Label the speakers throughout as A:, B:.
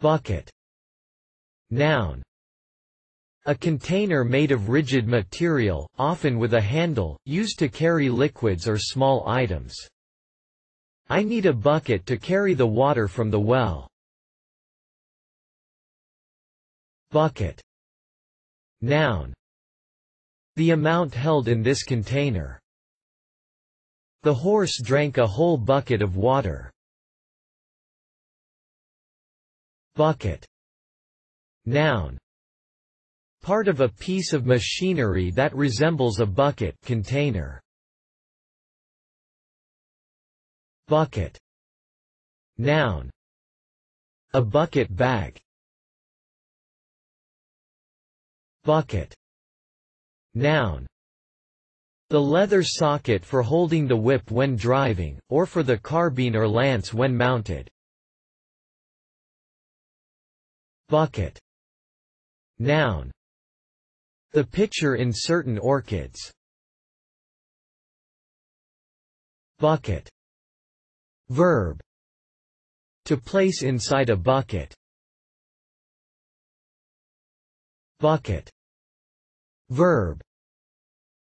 A: Bucket Noun a container made of rigid material, often with a handle, used to carry liquids or small items. I need a bucket to carry the water from the well.
B: Bucket Noun The amount held in this container. The horse drank a whole bucket of water. Bucket Noun Part of a piece of machinery that resembles a bucket container. Bucket Noun A bucket bag Bucket
A: Noun the leather socket for holding the whip when driving, or for the carbine or lance when mounted.
B: Bucket. Noun. The pitcher in certain orchids. Bucket. Verb. To place inside a bucket. Bucket. Verb.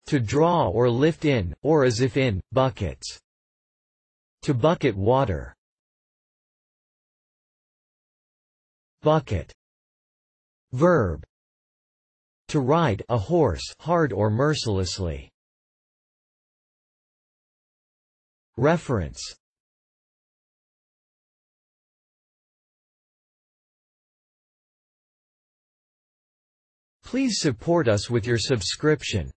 B: To draw or lift in, or as if in, buckets. To bucket water. bucket verb to ride a horse hard or mercilessly reference Please support us with your subscription.